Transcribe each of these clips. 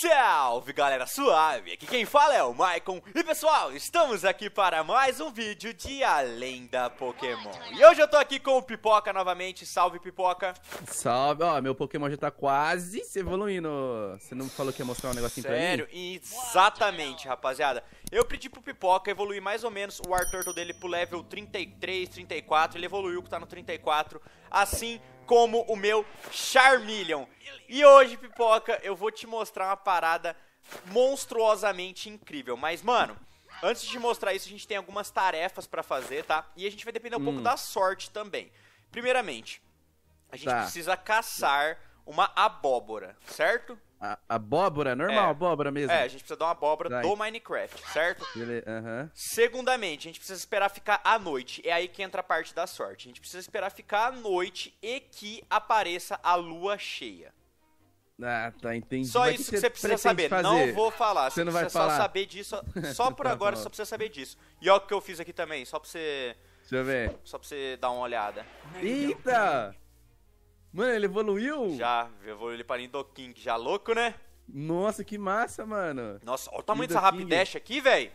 Salve galera suave, aqui quem fala é o Maicon E pessoal, estamos aqui para mais um vídeo de Além da Pokémon E hoje eu tô aqui com o Pipoca novamente, salve Pipoca Salve, ó, meu Pokémon já tá quase se evoluindo Você não falou que ia mostrar um negocinho Sério? pra mim? Sério, exatamente rapaziada Eu pedi pro Pipoca evoluir mais ou menos o Arturtle dele pro level 33, 34 Ele evoluiu que tá no 34 Assim, como o meu Charmeleon. E hoje, Pipoca, eu vou te mostrar uma parada monstruosamente incrível. Mas, mano, antes de mostrar isso, a gente tem algumas tarefas para fazer, tá? E a gente vai depender um hum. pouco da sorte também. Primeiramente, a gente tá. precisa caçar uma abóbora, certo? A, abóbora, normal, é. abóbora mesmo. É, a gente precisa dar uma abóbora Vai. do Minecraft, certo? Ele, uhum. Segundamente, a gente precisa esperar ficar à noite. É aí que entra a parte da sorte. A gente precisa esperar ficar à noite e que apareça a lua cheia. Ah, tá, entendi. Só Mas isso que, você precisa saber. Fazer? Não vou falar. Você, você não vai falar. só saber disso. Só tá por agora, só precisa saber disso. E olha o que eu fiz aqui também, só pra você. Deixa eu ver. Só pra você dar uma olhada. Eita! Mano, ele evoluiu? Já, evoluiu ele para Indoking, já louco, né? Nossa, que massa, mano. Nossa, olha o tamanho dessa Rapidash aqui, velho.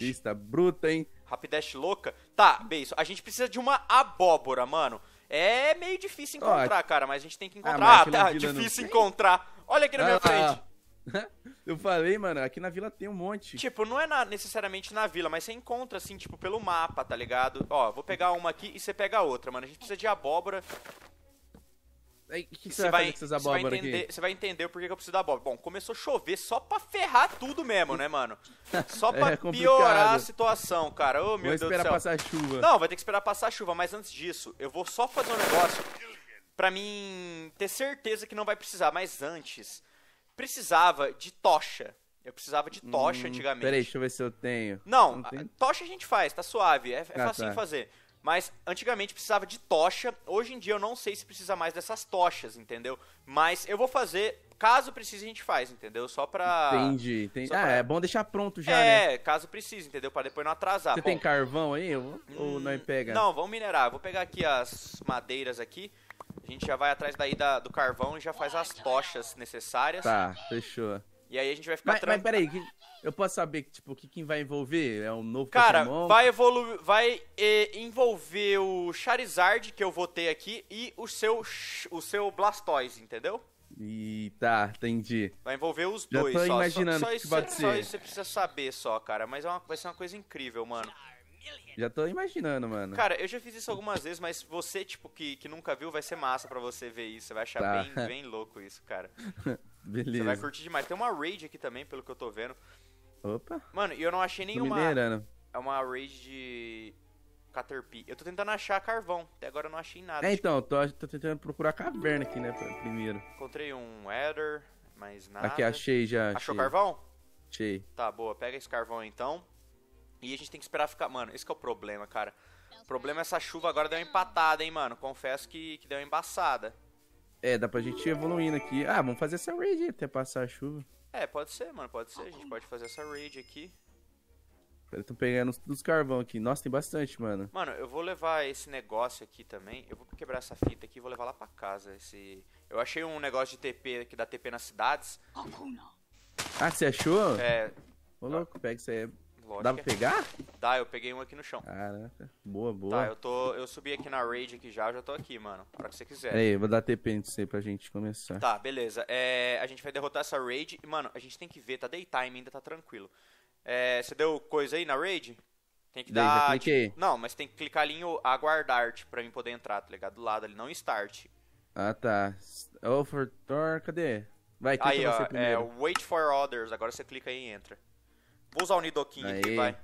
está bruta, hein? Rapidash louca. Tá, beijo. A gente precisa de uma abóbora, mano. É meio difícil encontrar, oh, cara, mas a gente tem que encontrar. Ah, tá, difícil encontrar. Olha aqui na ah, minha frente. Ah, eu falei, mano, aqui na vila tem um monte. Tipo, não é na, necessariamente na vila, mas você encontra, assim, tipo, pelo mapa, tá ligado? Ó, vou pegar uma aqui e você pega a outra, mano. A gente precisa de abóbora. O que, você vai, vai fazer com essas abóboras vai entender, Você vai entender por que eu preciso da abóbora. Bom, começou a chover só pra ferrar tudo mesmo, né, mano? Só pra é piorar a situação, cara. Ô, oh, meu Deus do céu. Vai esperar passar chuva. Não, vai ter que esperar passar a chuva, mas antes disso, eu vou só fazer um negócio pra mim ter certeza que não vai precisar. Mas antes, precisava de tocha. Eu precisava de tocha hum, antigamente. Peraí, deixa eu ver se eu tenho. Não, não tem... tocha a gente faz, tá suave. É, é ah, fácil tá. fazer. Mas antigamente precisava de tocha, hoje em dia eu não sei se precisa mais dessas tochas, entendeu? Mas eu vou fazer, caso precise a gente faz, entendeu? Só pra... Entendi, entendi. ah, é bom deixar pronto já, é, né? caso precise, entendeu? Pra depois não atrasar. Você bom, tem carvão aí hum... ou não pega? Não, vamos minerar. Vou pegar aqui as madeiras aqui. A gente já vai atrás daí da, do carvão e já faz as tochas necessárias. Tá, fechou. E aí a gente vai ficar mas, tranquilo. Mas peraí, eu posso saber tipo, que quem vai envolver? É um novo Cara, Pokémon? vai, evolu vai eh, envolver o Charizard que eu votei aqui e o seu, o seu Blastoise, entendeu? E tá, entendi. Vai envolver os Já dois. Tô só, imaginando só, só, isso, que pode só ser. isso você precisa saber só, cara. Mas é uma, vai ser uma coisa incrível, mano. Já tô imaginando, mano. Cara, eu já fiz isso algumas vezes, mas você, tipo, que, que nunca viu, vai ser massa pra você ver isso. Você vai achar tá. bem, bem louco isso, cara. Beleza. Você vai curtir demais. Tem uma raid aqui também, pelo que eu tô vendo. Opa. Mano, e eu não achei nenhuma. É uma raid de. Caterpie. Eu tô tentando achar carvão. Até agora eu não achei nada. É, tipo... então, tô, tô tentando procurar caverna aqui, né? Primeiro. Encontrei um Eder, mas nada. Aqui, achei já. Achou achei. carvão? Achei. Tá, boa. Pega esse carvão então. E a gente tem que esperar ficar. Mano, esse é o problema, cara. O problema é essa chuva agora deu uma empatada, hein, mano. Confesso que, que deu uma embaçada. É, dá pra gente ir evoluindo aqui. Ah, vamos fazer essa raid até passar a chuva. É, pode ser, mano, pode ser. A gente pode fazer essa raid aqui. Eu tô pegando dos carvão aqui. Nossa, tem bastante, mano. Mano, eu vou levar esse negócio aqui também. Eu vou quebrar essa fita aqui e vou levar lá pra casa. Esse... Eu achei um negócio de TP, que dá TP nas cidades. Ah, você achou? É. Ô, louco, pega isso aí. Dá pra é. pegar? Dá, eu peguei um aqui no chão. Caraca, boa, boa. Tá, eu, tô, eu subi aqui na raid aqui já, já tô aqui, mano. Pra que você quiser. Aí, eu vou dar TP em você pra gente começar. Tá, beleza. É, a gente vai derrotar essa raid. E, mano, a gente tem que ver, tá daytime ainda, tá tranquilo. É, você deu coisa aí na raid? Tem que Dei, dar. Cliquei. Tipo, não, mas tem que clicar ali em aguardar tipo, pra mim poder entrar, tá ligado? Do lado ali, não start. Ah tá. Over door, cadê? Vai, clica aí, ó, é, primeiro. É, wait for others. Agora você clica aí e entra. Vou usar o Nidoking aqui, vai.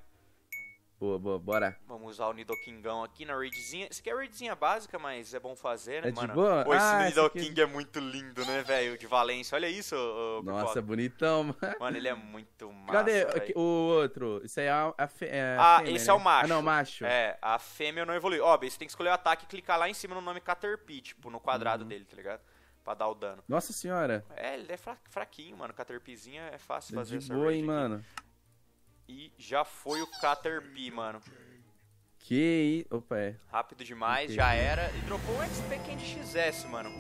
Boa, boa, bora. Vamos usar o Nidokingão aqui na raidzinha. Isso aqui é raidzinha básica, mas é bom fazer, né, é mano? Boa? Pô, esse ah, Nidoking aqui... É, é muito lindo, né, velho? De Valência. Olha isso, ô, Nossa, bonitão, mano. Mano, ele é muito macho. Cadê o outro? Isso aí é a, fe... é a Ah, fêmea, esse né? é o macho. Ah, não, macho. É, a fêmea não evolui Ó, você tem que escolher o ataque e clicar lá em cima no nome Caterpie, tipo, no quadrado uhum. dele, tá ligado? Pra dar o dano. Nossa senhora. É, ele é fraquinho, mano. Caterpiezinha é fácil é fazer De essa boa, hein, aqui. mano. E já foi o Caterpie, mano. Que Opa, é. Rápido demais, já era. E dropou um XP quem é de XS, mano.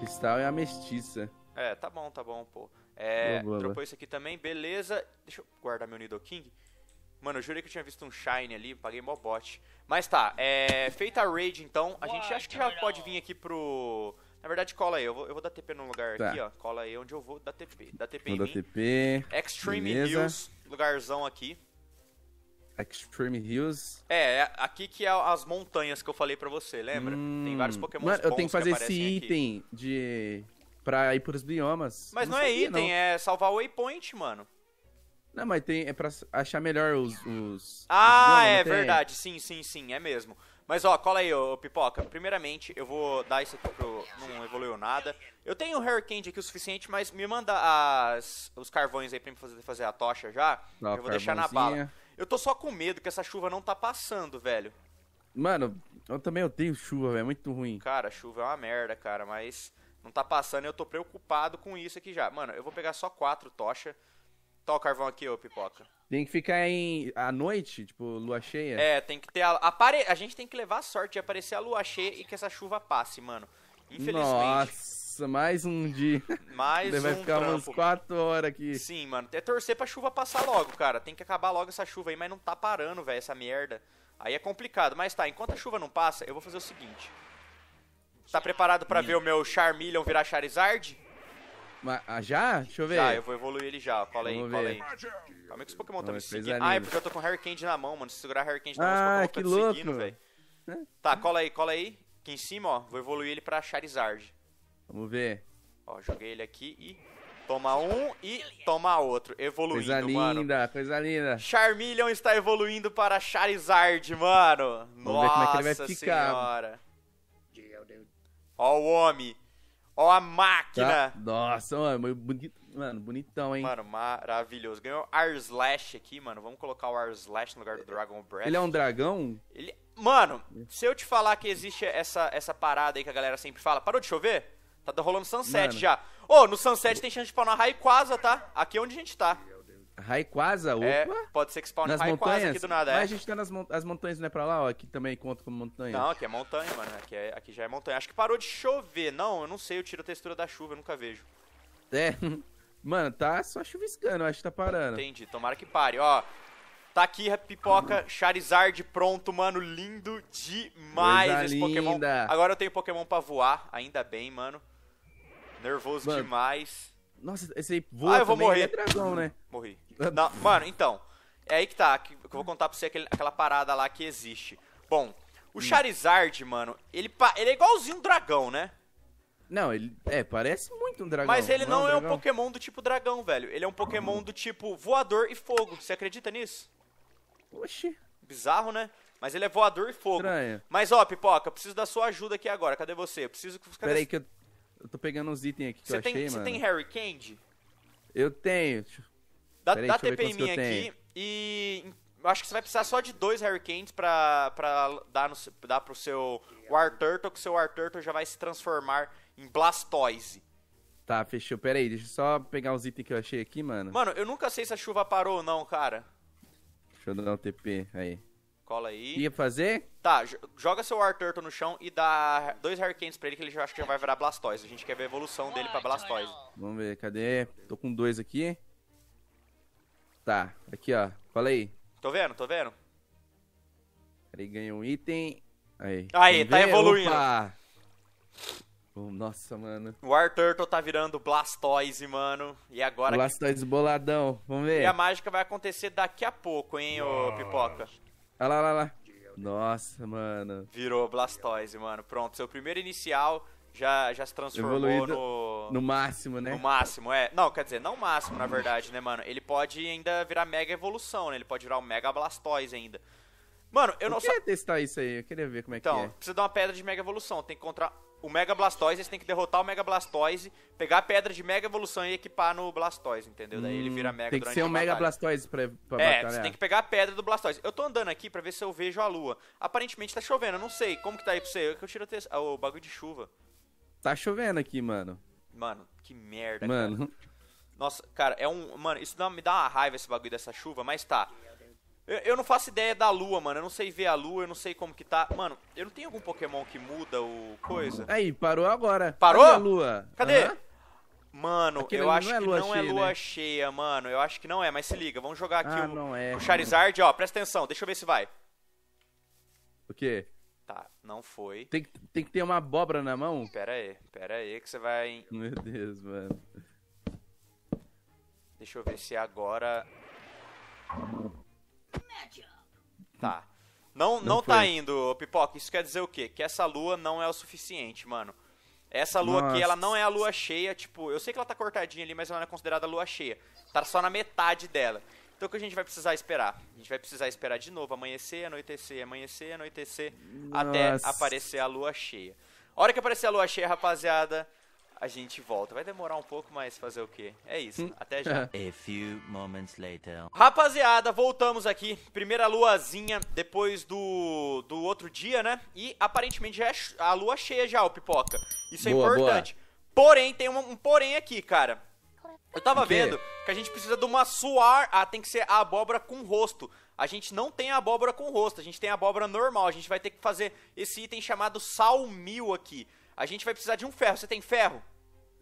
Cristal é a mestiça. É, tá bom, tá bom, pô. É, boa, boa, dropou boa. isso aqui também, beleza. Deixa eu guardar meu Nidoking. Mano, eu jurei que eu tinha visto um Shine ali, paguei mó bot. Mas tá, é, feita a raid então, a gente acha que já então, pode vir aqui pro... Na verdade, cola aí, eu vou, eu vou dar TP no lugar tá. aqui, ó. Cola aí onde eu vou dar TP. Dá TP vou em dar mim. TP. Extreme Beleza. Hills lugarzão aqui. Extreme Hills. É, é, aqui que é as montanhas que eu falei para você, lembra? Hum, Tem vários Pokémon Mano, eu tenho que fazer que esse item aqui. de pra ir pros biomas. Mas não, não é sabia, é item, não. é salvar o waypoint, mano. Não, mas tem, é pra achar melhor os. os ah, os biomas, é verdade, sim, sim, sim, é mesmo. Mas ó, cola aí, ô, Pipoca. Primeiramente, eu vou dar isso aqui pro. Não evoluiu nada. Eu tenho o Hurricane aqui o suficiente, mas me manda as, os carvões aí pra me fazer, fazer a tocha já. eu vou deixar na bala. Eu tô só com medo que essa chuva não tá passando, velho. Mano, eu também odeio chuva, é muito ruim. Cara, chuva é uma merda, cara, mas não tá passando e eu tô preocupado com isso aqui já. Mano, eu vou pegar só quatro tochas. Tó o carvão aqui, ô pipoca. Tem que ficar em à noite, tipo, lua cheia? É, tem que ter a apare... a gente tem que levar a sorte de aparecer a lua cheia e que essa chuva passe, mano. Infelizmente. Nossa, mais um dia. Mais Você vai ficar trampo. umas 4 horas aqui. Sim, mano. É torcer pra chuva passar logo, cara. Tem que acabar logo essa chuva aí, mas não tá parando, velho, essa merda. Aí é complicado, mas tá, enquanto a chuva não passa, eu vou fazer o seguinte. Tá preparado para hum. ver o meu Charmeleon virar Charizard? Mas, ah, já? Deixa eu ver. Já, eu vou evoluir ele já. Cola aí, cola aí. Calma aí. que os Pokémon estão tá me seguindo. Ah, é porque eu tô com Harry Candy na mão, mano. Se segurar Harry Candy na mão, ah, os Pokémon ficam tá seguindo, velho. Tá, cola aí, cola aí. Aqui em cima, ó, vou evoluir ele pra Charizard. Vamos ver. Ó, joguei ele aqui e... Toma um e toma outro. Evoluindo, coisa mano. Coisa linda, coisa linda. Charmeleon está evoluindo para Charizard, mano. Vamos Nossa ver como é que ele vai ficar. senhora. Ó o homem. Ó a máquina! Tá? Nossa, mano, bonito, mano, bonitão, hein? Mano, maravilhoso. Ganhou Slash aqui, mano. Vamos colocar o Slash no lugar do Dragon Breath. Ele é um dragão? Ele... Mano, se eu te falar que existe essa, essa parada aí que a galera sempre fala, parou de chover? Tá rolando Sunset mano. já. Ô, oh, no Sunset tem chance de falar na Raikwaza, tá? Aqui é onde a gente tá. Raikwaza, é, opa. É, pode ser que spawn nas montanhas? aqui do nada, é. Mas a gente tá nas mon as montanhas, não é pra lá, ó, aqui também conta como montanha. Não, aqui é montanha, mano, aqui, é, aqui já é montanha. Acho que parou de chover, não, eu não sei, eu tiro a textura da chuva, eu nunca vejo. É, mano, tá só chuviscando, acho que tá parando. Entendi, tomara que pare, ó. Tá aqui a pipoca Charizard pronto, mano, lindo demais Coisa esse linda. Pokémon. Agora eu tenho Pokémon pra voar, ainda bem, mano. Nervoso mano. demais. Nossa, esse aí voa. Ah, eu vou é morrer. É dragão, né? Morri. Não, mano, então. É aí que tá. Que eu vou contar pra você aquele, aquela parada lá que existe. Bom, o hum. Charizard, mano, ele, ele é igualzinho um dragão, né? Não, ele. É, parece muito um dragão. Mas ele não, é não é um, um Pokémon do tipo dragão, velho. Ele é um Pokémon do tipo voador e fogo. Você acredita nisso? Oxi. Bizarro, né? Mas ele é voador e fogo. Estranho. Mas ó, Pipoca, eu preciso da sua ajuda aqui agora. Cadê você? Eu preciso que. Cadê... Peraí, que eu eu tô pegando uns itens aqui que cê eu tem, achei, você mano. Você tem Harry Candy? Eu tenho. Dá, dá TP em mim aqui e acho que você vai precisar só de dois Harry Candies pra, pra dar, no, dar pro seu War Turtle, que o seu War Turtle já vai se transformar em Blastoise. Tá, fechou. Pera aí, deixa eu só pegar os itens que eu achei aqui, mano. Mano, eu nunca sei se a chuva parou ou não, cara. Deixa eu dar um TP aí. Cola aí. Ia fazer? Tá, joga seu War Turtle no chão e dá dois Hurricanes pra ele, que ele já acho que já vai virar Blastoise. A gente quer ver a evolução dele pra Blastoise. Vamos ver, cadê? Tô com dois aqui. Tá, aqui ó, falei aí. Tô vendo, tô vendo. Ele ganha um item. Aí, aí tá ver? evoluindo. Opa. Nossa, mano. O War Turtle tá virando Blastoise, mano. E agora. Blastoise boladão, vamos ver. E a mágica vai acontecer daqui a pouco, hein, ô Pipoca? Olha lá, olha lá. Nossa, mano. Virou Blastoise, mano. Pronto, seu primeiro inicial já, já se transformou Evoluído no... No máximo, né? No máximo, é. Não, quer dizer, não máximo, na verdade, né, mano? Ele pode ainda virar Mega Evolução, né? Ele pode virar um Mega Blastoise ainda. Mano, eu, não sei. Eu queria testar isso aí, eu queria ver como é então, que é. Então, precisa dar uma pedra de Mega Evolução. Tem que encontrar o Mega Blastoise, eles têm que derrotar o Mega Blastoise, pegar a pedra de Mega Evolução e equipar no Blastoise, entendeu? Daí ele vira hum, Mega Tem que ser um Mega Blastoise pra, pra É, batalhar. você tem que pegar a pedra do Blastoise. Eu tô andando aqui pra ver se eu vejo a lua. Aparentemente tá chovendo, eu não sei. Como que tá aí pra você? Eu é que eu tiro o, te... Ah, o bagulho de chuva. Tá chovendo aqui, mano. Mano, que merda, Mano. Cara. Nossa, cara, é um... Mano, isso me dá uma raiva, esse bagulho dessa chuva, mas tá... Eu, eu, não faço ideia da lua, mano. Eu não sei ver a lua, eu não sei como que tá. Mano, eu não tenho algum Pokémon que muda o coisa? Aí, parou agora. Parou? Cadê a lua? Cadê? Uhum. Mano, eu acho é que não é cheia, é lua né? cheia, mano. Eu acho que não é, mas se liga, vamos jogar aqui ah, o, é, o, Charizard, mano. ó. Presta atenção, deixa eu ver se vai. O quê? Tá, não foi. Tem, tem que ter uma abóbora na mão? Pera aí, pera aí que você vai. Meu Deus, mano. Deixa eu ver se agora. Tá. Não, não, não tá indo, Pipoca. Isso quer dizer o quê? Que essa lua não é o suficiente, mano. Essa lua Nossa. aqui, ela não é a lua cheia, tipo, eu sei que ela tá cortadinha ali, mas ela não é considerada a lua cheia. Tá só na metade dela. Então o que a gente vai precisar esperar? A gente vai precisar esperar de novo amanhecer, anoitecer, amanhecer, anoitecer, Nossa. até aparecer a lua cheia. A hora que aparecer a lua cheia, rapaziada, a gente volta. Vai demorar um pouco, mas fazer o quê? É isso. Hum. Até já. a few moments later. Rapaziada, voltamos aqui. Primeira luazinha depois do, do outro dia, né? E aparentemente já é a lua cheia já, o pipoca. Isso é boa, é importante. Boa. Porém, tem um, um porém aqui, cara. Eu tava vendo que a gente precisa de uma suar. Ah, tem que ser a abóbora com rosto. A gente não tem a abóbora com rosto, a gente tem a abóbora normal. A gente vai ter que fazer esse item chamado salmil aqui. A gente vai precisar de um ferro. Você tem ferro?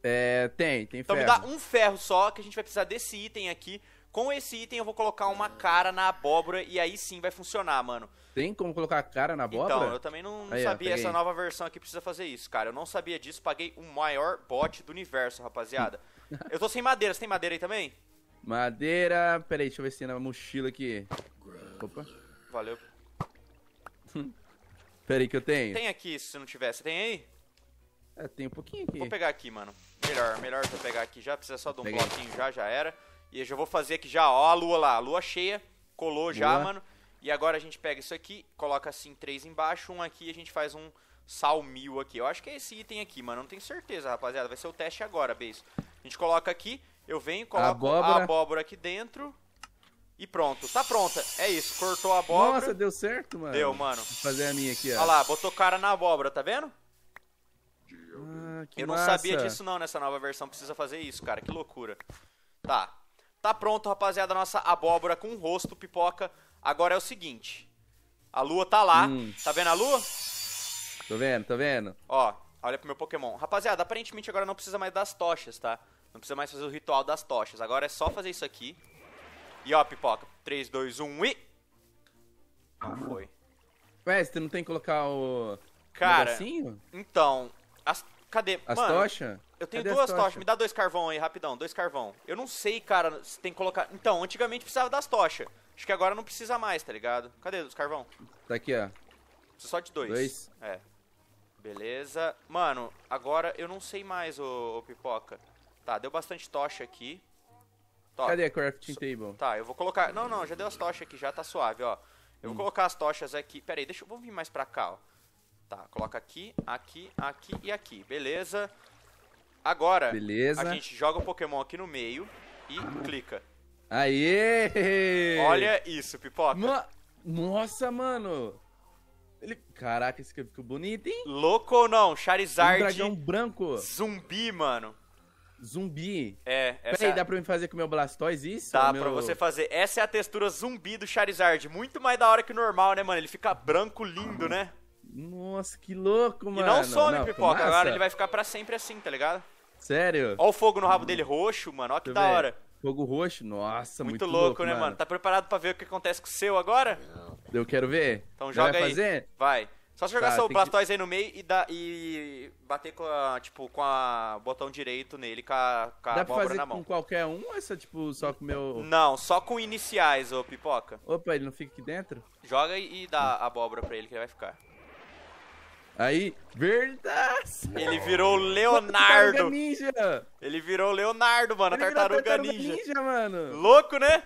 É, tem, tem então ferro. Então me dá um ferro só, que a gente vai precisar desse item aqui. Com esse item eu vou colocar uma cara na abóbora e aí sim vai funcionar, mano. Tem como colocar a cara na abóbora? Então, eu também não, não aí, sabia. Ó, essa nova versão aqui precisa fazer isso, cara. Eu não sabia disso. Paguei o maior bot do universo, rapaziada. eu tô sem madeira. Você tem madeira aí também? Madeira... Pera aí, deixa eu ver se tem na mochila aqui. Opa. Valeu. Pera aí que eu tenho. Tem aqui, se não tiver. Você tem aí? É, tem um pouquinho aqui. Vou pegar aqui, mano melhor, melhor eu pegar aqui já. Precisa só de um Peguei. bloquinho já, já era. E eu já vou fazer aqui já, ó, a lua lá, a lua cheia. Colou já, mano. E agora a gente pega isso aqui, coloca assim três embaixo, um aqui e a gente faz um salmil aqui. Eu acho que é esse item aqui, mano. Não tenho certeza, rapaziada. Vai ser o teste agora, beijo. A gente coloca aqui, eu venho, coloco a abóbora, a abóbora aqui dentro. E pronto, tá pronta. É isso, cortou a abóbora. Nossa, deu certo, mano. Deu, mano. Vou fazer a minha aqui, ó. Olha lá, botou cara na abóbora, tá vendo? eu não massa. sabia disso não, nessa nova versão precisa fazer isso, cara, que loucura. Tá. Tá pronto, rapaziada, nossa abóbora com rosto, pipoca. Agora é o seguinte. A lua tá lá. Hum. Tá vendo a lua? Tô vendo, tô vendo. Ó, olha pro meu Pokémon. Rapaziada, aparentemente agora não precisa mais das tochas, tá? Não precisa mais fazer o ritual das tochas. Agora é só fazer isso aqui. E ó, pipoca. 3, 2, 1 e... Não foi. Ué, você não tem que colocar o... Cara, um então, as Cadê? As Mano, tocha? Eu tenho Cadê duas tochas? tochas? Me dá dois carvão aí, rapidão. Dois carvão. Eu não sei, cara, se tem que colocar... Então, antigamente precisava das tochas. Acho que agora não precisa mais, tá ligado? Cadê os carvão? Tá aqui, ó. Precisa só de dois. Dois? É. Beleza. Mano, agora eu não sei mais, ô, Pipoca. Tá, deu bastante tocha aqui. Top. Cadê a crafting so... table? Tá, eu vou colocar... Não, não, já deu as tochas aqui, já tá suave, ó. Eu hum. vou colocar as tochas aqui. Pera aí, deixa eu... vou vir mais pra cá, ó. Tá, coloca aqui, aqui, aqui e aqui. Beleza. Agora, Beleza. a gente joga o Pokémon aqui no meio e ah. clica. Aê! Olha isso, pipoca. Ma Nossa, mano. Ele... Caraca, esse ficou bonito, hein? Louco ou não? Charizard. Um dragão branco. Zumbi, mano. Zumbi? É. Essa Peraí, é... dá pra eu fazer com o meu Blastoise isso? Dá meu... pra você fazer. Essa é a textura zumbi do Charizard. Muito mais da hora que o normal, né, mano? Ele fica branco lindo, né? Nossa, que louco, mano. E não some não, pipoca, agora ele vai ficar para sempre assim, tá ligado? Sério? Ó o fogo no rabo hum. dele roxo, mano, ó que da hora. Fogo roxo? Nossa, muito, muito louco, louco né, mano? Tá preparado para ver o que acontece com o seu agora? Eu quero ver. Então joga vai aí. Fazer? Vai. Só se jogar tá, seu Blastoise que... aí no meio e, dá, e bater com a, tipo, com a botão direito nele com a, com a dá abóbora na mão. com qualquer um ou é só, tipo, só com o meu... Não, só com iniciais, ô pipoca. Opa, ele não fica aqui dentro? Joga e dá a abóbora pra ele que ele vai ficar. Aí, verdade! Ele virou Leonardo. Tartaruga Ninja. Ele virou Leonardo, mano, Ele a tartaruga, tartaruga ninja. ninja. mano. Louco, né?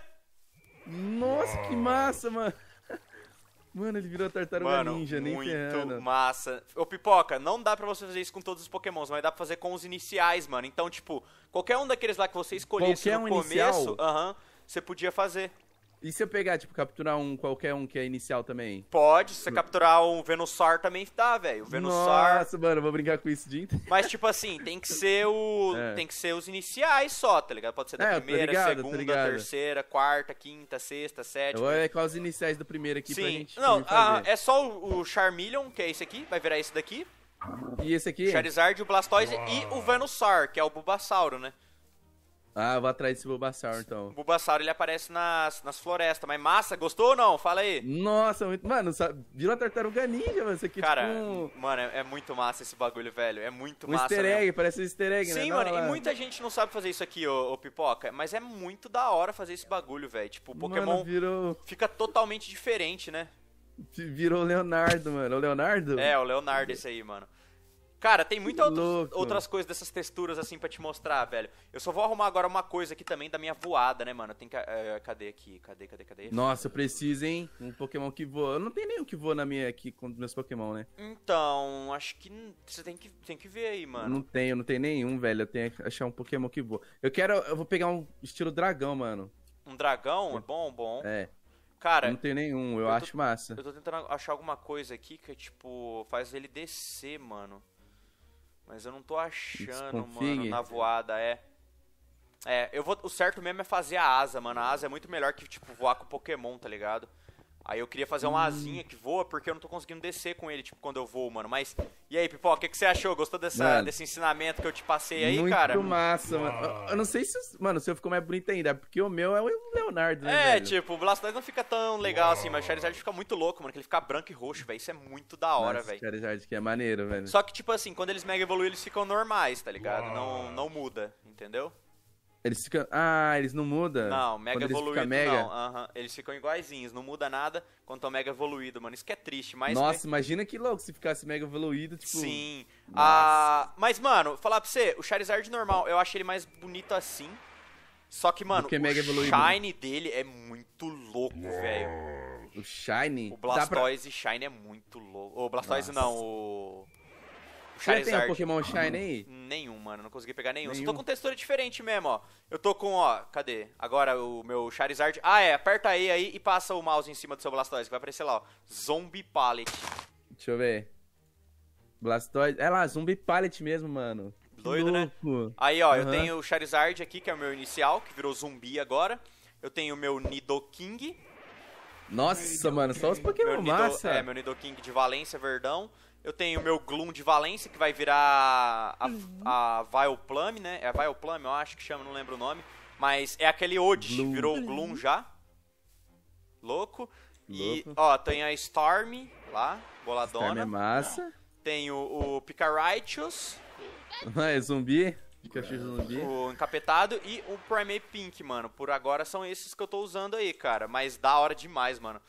Nossa, que massa, mano. Mano, ele virou tartaruga mano, ninja, nem muito massa. Ô, Pipoca, não dá pra você fazer isso com todos os pokémons, mas dá pra fazer com os iniciais, mano. Então, tipo, qualquer um daqueles lá que você escolhesse qualquer no um começo, uh -huh, você podia fazer. E se eu pegar, tipo, capturar um qualquer um que é inicial também? Pode, se você capturar um Venusaur também dá, velho. Venusaur. Nossa, mano, eu vou brincar com isso de inter. inteiro. Mas, tipo assim, tem que ser o. É. Tem que ser os iniciais só, tá ligado? Pode ser da é, primeira, ligado, segunda, terceira, quarta, quinta, sexta, sétima. Olha quais os iniciais do primeiro aqui Sim. pra gente. Não, a, ah, é só o, o Charmeleon, que é esse aqui, vai virar esse daqui. E esse aqui? Charizard, o Blastoise Uau. e o Venusaur, que é o Bulbasauro, né? Ah, eu vou atrás desse Bulbasaur, então. O Bulbasaur, ele aparece nas, nas florestas. Mas massa, gostou ou não? Fala aí. Nossa, muito... Mano, virou tartaruga ninja, mano. Isso aqui, é Cara, tipo... mano, é, é, muito massa esse bagulho, velho. É muito um massa, easter egg, mesmo. parece um easter egg, Sim, né? Sim, mano, não, e muita gente não sabe fazer isso aqui, ô, ô, Pipoca. Mas é muito da hora fazer esse bagulho, velho. Tipo, o Pokémon mano, virou... fica totalmente diferente, né? Virou o Leonardo, mano. É o Leonardo? É, o Leonardo esse aí, mano. Cara, tem muitas outras, coisas dessas texturas assim para te mostrar, velho. Eu só vou arrumar agora uma coisa aqui também da minha voada, né, mano? Tem que, uh, cadê aqui? Cadê, cadê, cadê? Nossa, eu preciso, hein? Um Pokémon que voa. Eu não tenho nenhum que voa na minha aqui com os meus Pokémon, né? Então, acho que você tem que, tem que ver aí, mano. Não tenho, não tenho nenhum, velho. Eu tenho que achar um Pokémon que voa. Eu quero, eu vou pegar um estilo dragão, mano. Um dragão? É bom, bom. É. Cara, não tem nenhum, eu, eu acho massa. Eu tô tentando achar alguma coisa aqui que, tipo, faz ele descer, mano. Mas eu não tô achando, mano, na voada, é. É, eu vou. O certo mesmo é fazer a asa, mano. A asa é muito melhor que, tipo, voar com Pokémon, tá ligado? Aí eu queria fazer uma hum. asinha que voa, porque eu não tô conseguindo descer com ele, tipo, quando eu voo, mano. Mas. E aí, Pipo, o que, que você achou? Gostou dessa, mano, desse ensinamento que eu te passei aí, muito cara? Muito massa, mano. Eu, eu não sei se. Mano, o ficou mais bonito ainda, é porque o meu é o Leonardo, né? É, velho? tipo, o Blastoise não fica tão legal assim, mas o Charizard fica muito louco, mano. Que ele fica branco e roxo, velho. Isso é muito da hora, velho. Charizard que é maneiro, velho. Só que, tipo assim, quando eles mega evoluem, eles ficam normais, tá ligado? Não, não muda, entendeu? Eles ficam. Ah, eles não mudam? Não, mega evoluído eles mega... não. Eles ficam iguaizinhos, não muda nada quanto ao tá mega evoluído, mano. Isso que é triste, mas. Nossa, é- imagina que louco se ficasse mega evoluído, tipo. Sim. Ah, mas, mano, falar pra você, o Charizard normal, eu achei ele mais bonito assim. Só que, mano, que o Shine dele é muito louco, velho. O Shine? O Blastoise pra... Shine é muito louco. O Blastoise Nossa. não, o Charizard. Você tem um Pokémon Shine aí? Nenhum, mano. Não consegui pegar nenhum. nenhum. Só tô com textura diferente mesmo, ó. Eu tô com, ó. Cadê? Agora o meu Charizard. Ah, é. Aperta E aí e passa o mouse em cima do seu Blastoise, que vai aparecer lá, ó. Zombie Pallet. Deixa eu ver. Blastoise. É lá, Zombie Pallet mesmo, mano. Doido, né? louco. né? Aí, ó, uhum. eu tenho o Charizard aqui, que é o meu inicial, que virou zumbi agora. Eu tenho o meu Nidoking. Nossa, mano, só os Pokémon meu massa. Nido, é, meu Nidoking de Valência, Verdão. Eu tenho meu Gloom de Valência, que vai virar a, vile uhum. a Vileplume, né? É a Vileplume, eu acho que chama, não lembro o nome. Mas é aquele Odish, Gloom. virou o Gloom uhum. já. Louco. E, Louco. ó, tem a Storm lá, boladona. Storm é massa. Tem o, o Picarighteous. É zumbi. Pikachu zumbi. O encapetado e o prime Pink, mano. Por agora são esses que eu tô usando aí, cara. Mas da hora demais, mano.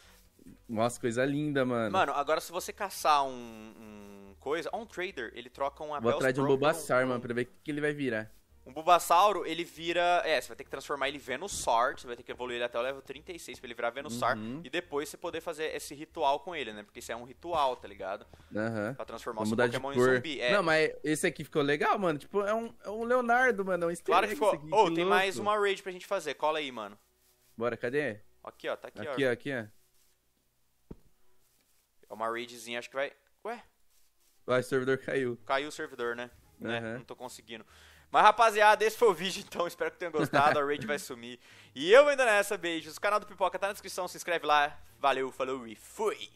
Nossa, coisa linda, mano. Mano, agora se você caçar um, um coisa. Ó, um trader, ele troca um Vou atrás de um Bulbasaur, um, mano, pra ver o que ele vai virar. Um Bulbasauro, ele vira. É, você vai ter que transformar ele em Venusaur. Você vai ter que evoluir ele até o level 36 pra ele virar Venusaur. Uhum. E depois você poder fazer esse ritual com ele, né? Porque isso é um ritual, tá ligado? Uhum. Pra transformar o seu Pokémon em zumbi. É. Não, mas esse aqui ficou legal, mano. Tipo, é um, é um Leonardo, mano. É um claro que ficou. Ô, oh, tem louco. mais uma raid pra gente fazer. Cola aí, mano. Bora, cadê? Aqui, ó. Tá aqui, aqui ó. Aqui, ó. Aqui, ó. É uma raidzinha, acho que vai. Ué? Vai, o servidor caiu. Caiu o servidor, né? Uhum. né? Não tô conseguindo. Mas, rapaziada, esse foi o vídeo, então. Espero que tenham gostado. A raid vai sumir. E eu ainda nessa. Beijos. O canal do Pipoca tá na descrição. Se inscreve lá. Valeu, falou e fui!